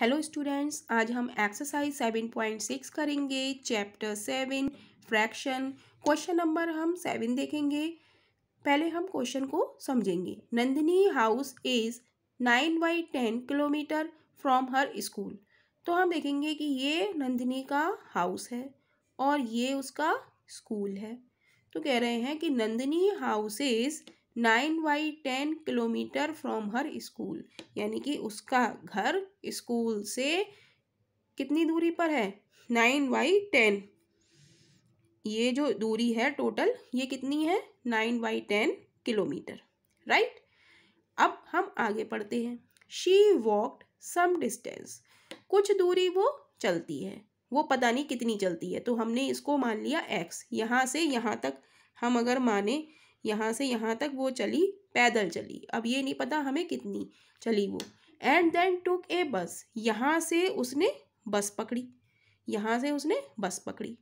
hello students आज हम exercise seven point six करेंगे chapter seven fraction question number हम सेवन देखेंगे पहले हम क्वेश्चन को समझेंगे Nandini house is nine by ten kilometre from her school तो हम देखेंगे कि ये नंदिनी का हाउस है और ये उसका स्कूल है तो कह रहे हैं कि Nandini house is nine by ten kilometre from her school यानी कि उसका घर स्कूल से कितनी दूरी पर है नाइन बाई टेन ये जो दूरी है टोटल ये कितनी है nine by ten kilometre right अब हम आगे पढ़ते हैं शी वॉकड सम डिस्टेंस कुछ दूरी वो चलती है वो पता नहीं कितनी चलती है तो हमने इसको मान लिया एक्स यहाँ से यहाँ तक हम अगर माने यहाँ से यहाँ तक वो चली पैदल चली अब ये नहीं पता हमें कितनी चली वो एंड देन टुक ए बस यहाँ से उसने बस पकड़ी यहाँ से उसने बस पकड़ी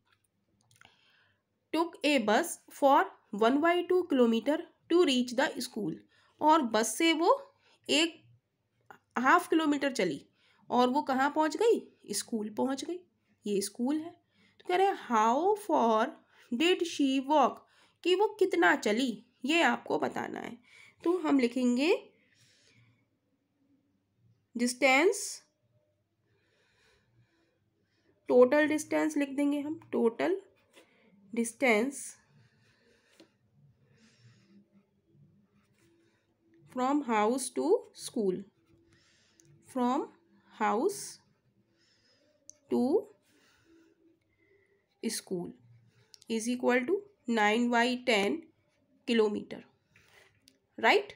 took a bus for one by two kilometre to reach the school और बस से वो एक हाफ किलोमीटर चली और वो कहाँ पहुँच गई स्कूल पहुँच गई ये स्कूल है तो कह रहे how far did she walk कि वो कितना चली ये आपको बताना है तो हम लिखेंगे डिस्टेंस टोटल डिस्टेंस लिख देंगे हम total distance from house to school from house to school is equal to nine by ten kilometre right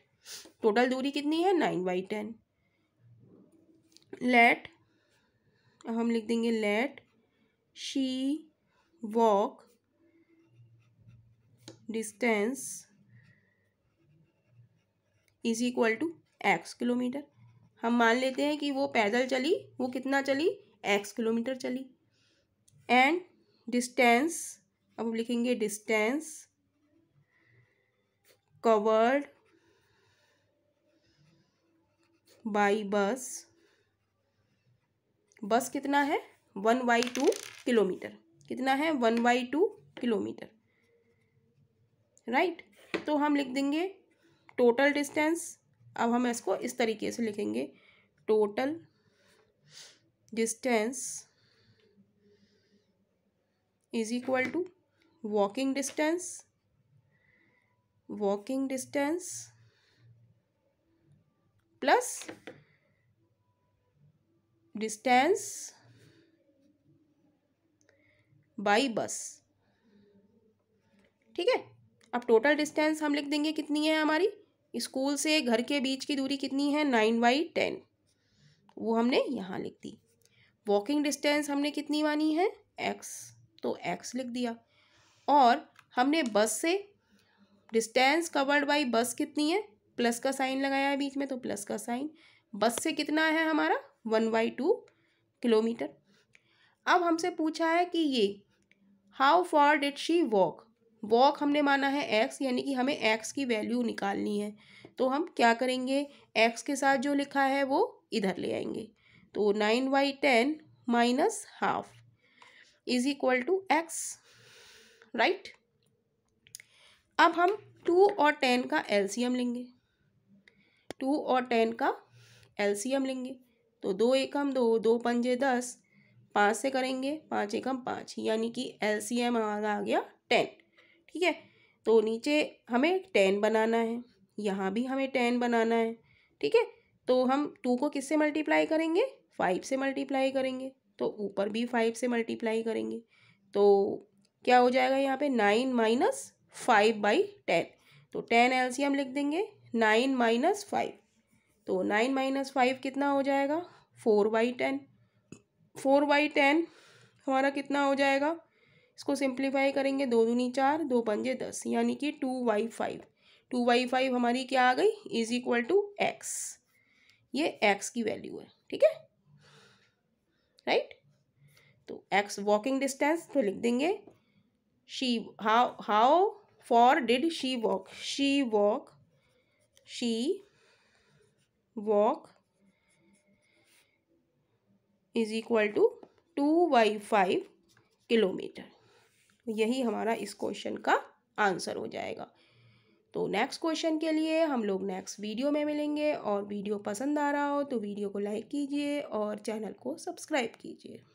total दूरी कितनी है नाइन बाई टेन लेट अब हम लिख देंगे let she walk distance is equal to X kilometre हम मान लेते हैं कि वो पैदल चली वो कितना चली एक्स किलोमीटर चली एंड डिस्टेंस अब हम लिखेंगे डिस्टेंस कवर्ड बाई बस बस कितना है वन बाई टू किलोमीटर कितना है one by two kilometre right तो हम लिख देंगे टोटल डिस्टेंस अब हम इसको इस तरीके से लिखेंगे total distance is equal to walking distance walking distance plus distance by bus ठीक है अब टोटल डिस्टेंस हम लिख देंगे कितनी है हमारी स्कूल से घर के बीच की दूरी कितनी है नाइन बाई टेन वो हमने यहाँ लिख दी वॉकिंग डिस्टेंस हमने कितनी मानी है एक्स तो एक्स लिख दिया और हमने बस से डिस्टेंस कवर्ड बाई बस कितनी है प्लस का साइन लगाया है बीच में तो प्लस का साइन बस से कितना है हमारा वन बाई टू किलोमीटर अब हमसे पूछा है कि ये how far did she walk walk हमने माना है एक्स यानी कि हमें एक्स की वैल्यू निकालनी है तो हम क्या करेंगे एक्स के साथ जो लिखा है वो इधर ले आएंगे तो nine by ten minus half is equal to X right अब हम टू और टेन का एलसीएम लेंगे टू और टेन का एलसीएम लेंगे तो दो एकम दो दो पंजे दस पाँच से करेंगे पाँच एकम पाँच यानी कि एलसीएम हमारा आ गया टेन ठीक है तो नीचे हमें टेन बनाना है यहाँ भी हमें टेन बनाना है ठीक है तो हम टू को किससे मल्टीप्लाई करेंगे फाइव से मल्टीप्लाई करेंगे तो ऊपर भी फाइव से मल्टीप्लाई करेंगे तो क्या हो जाएगा यहाँ पे nine minus five by ten तो टेन हम लिख देंगे नाइन माइनस फाइव तो नाइन माइनस फाइव कितना हो जाएगा four by ten four by ten हमारा कितना हो जाएगा इसको सिंप्लीफाई करेंगे दो दूनी चार दो पंजे दस यानी कि two by five two by five हमारी क्या आ गई इज इक्वल टू एक्स ये एक्स की वैल्यू है ठीक है राइट तो एक्स वॉकिंग डिस्टेंस तो लिख देंगे she how how far did she walk she walk she walk is equal to two by five kilometre यही हमारा इस क्वेश्चन का आंसर हो जाएगा तो नेक्स्ट क्वेश्चन के लिए हम लोग नेक्स्ट वीडियो में मिलेंगे और वीडियो पसंद आ रहा हो तो वीडियो को लाइक कीजिए और चैनल को सब्सक्राइब कीजिए